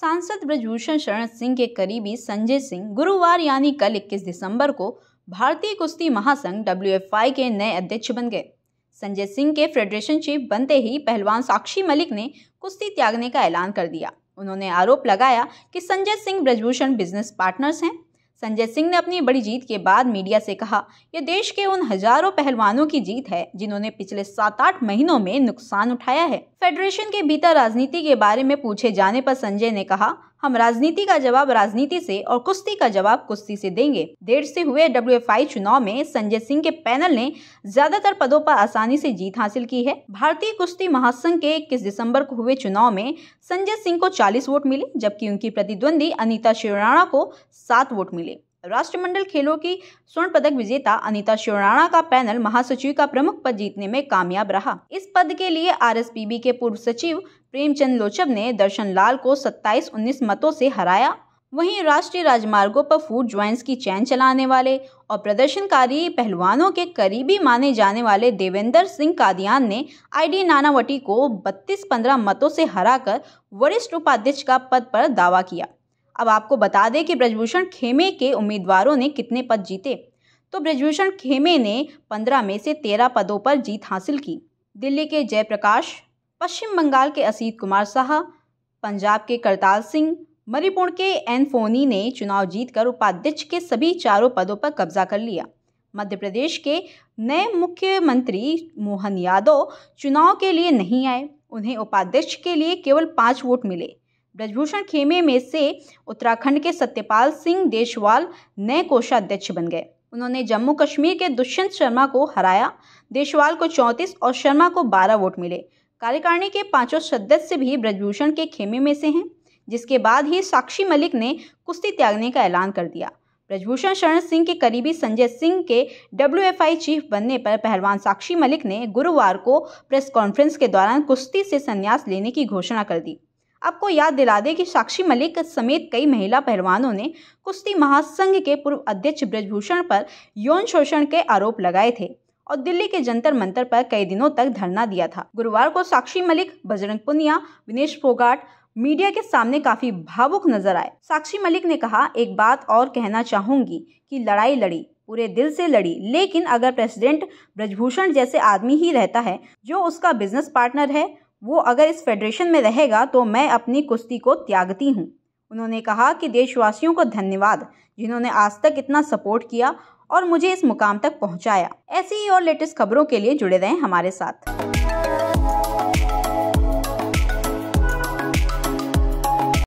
सांसद ब्रजभूषण शरण सिंह के करीबी संजय सिंह गुरुवार यानी कल 21 दिसंबर को भारतीय कुश्ती महासंघ डब्ल्यू के नए अध्यक्ष बन गए संजय सिंह के फेडरेशन चीफ बनते ही पहलवान साक्षी मलिक ने कुश्ती त्यागने का ऐलान कर दिया उन्होंने आरोप लगाया कि संजय सिंह ब्रजभूषण बिजनेस पार्टनर्स हैं संजय सिंह ने अपनी बड़ी जीत के बाद मीडिया से कहा यह देश के उन हजारों पहलवानों की जीत है जिन्होंने पिछले सात आठ महीनों में नुकसान उठाया है फेडरेशन के भीतर राजनीति के बारे में पूछे जाने पर संजय ने कहा हम राजनीति का जवाब राजनीति से और कुश्ती का जवाब कुश्ती से देंगे देर से हुए डब्ल्यू चुनाव में संजय सिंह के पैनल ने ज्यादातर पदों पर आसानी से जीत हासिल की है भारतीय कुश्ती महासंघ के इक्कीस दिसंबर को हुए चुनाव में संजय सिंह को 40 वोट मिले जबकि उनकी प्रतिद्वंदी अनिता शिवराणा को सात वोट मिले राष्ट्रमंडल खेलों की स्वर्ण पदक विजेता अनीता शिवराणा का पैनल महासचिव का प्रमुख पद जीतने में कामयाब रहा इस पद के लिए आरएसपीबी के पूर्व सचिव प्रेमचंद लोचब ने दर्शन लाल को 27-19 मतों से हराया वहीं राष्ट्रीय राजमार्गों पर फूड ज्वाइंट्स की चैन चलाने वाले और प्रदर्शनकारी पहलवानों के करीबी माने जाने वाले देवेंद्र सिंह कादियान ने आईडी नानावटी को 32-15 मतों से हराकर वरिष्ठ उपाध्यक्ष का पद पर दावा किया अब आपको बता दें कि ब्रजभूषण खेमे के उम्मीदवारों ने कितने पद जीते तो ब्रजभूषण खेमे ने पंद्रह में से तेरह पदों पर जीत हासिल की दिल्ली के जयप्रकाश पश्चिम बंगाल के असीत कुमार साह पंजाब के करताल सिंह मणिपुर के एन फोनी ने चुनाव जीतकर उपाध्यक्ष के सभी चारों पदों पर कब्जा कर लिया मध्य प्रदेश के नए मुख्यमंत्री मोहन यादव चुनाव के लिए नहीं आए उन्हें उपाध्यक्ष के लिए केवल पाँच वोट मिले ब्रजभूषण खेमे में से उत्तराखंड के सत्यपाल सिंह देशवाल नए कोषाध्यक्ष बन गए उन्होंने जम्मू कश्मीर के दुष्यंत शर्मा को हराया देशवाल को 34 और शर्मा को 12 वोट मिले कार्यकारिणी के पांचों सदस्य भी ब्रजभूषण के खेमे में से हैं जिसके बाद ही साक्षी मलिक ने कुश्ती त्यागने का ऐलान कर दिया ब्रजभूषण शरण सिंह के करीबी संजय सिंह के डब्ल्यू चीफ बनने पर पहलवान साक्षी मलिक ने गुरुवार को प्रेस कॉन्फ्रेंस के दौरान कुश्ती से संन्यास लेने की घोषणा कर दी आपको याद दिला दें कि साक्षी मलिक समेत कई महिला पहलवानों ने कुश्ती महासंघ के पूर्व अध्यक्ष ब्रजभूषण पर यौन शोषण के आरोप लगाए थे और दिल्ली के जंतर मंतर पर कई दिनों तक धरना दिया था गुरुवार को साक्षी मलिक बजरंग पुनिया विनेश फोगाट मीडिया के सामने काफी भावुक नजर आए साक्षी मलिक ने कहा एक बात और कहना चाहूंगी कि लड़ाई लड़ी पूरे दिल से लड़ी लेकिन अगर प्रेसिडेंट ब्रजभूषण जैसे आदमी ही रहता है जो उसका बिजनेस पार्टनर है वो अगर इस फेडरेशन में रहेगा तो मैं अपनी कुश्ती को त्यागती हूँ उन्होंने कहा कि देशवासियों को धन्यवाद जिन्होंने आज तक इतना सपोर्ट किया और मुझे इस मुकाम तक पहुँचाया ऐसी ही और लेटेस्ट खबरों के लिए जुड़े रहें हमारे साथ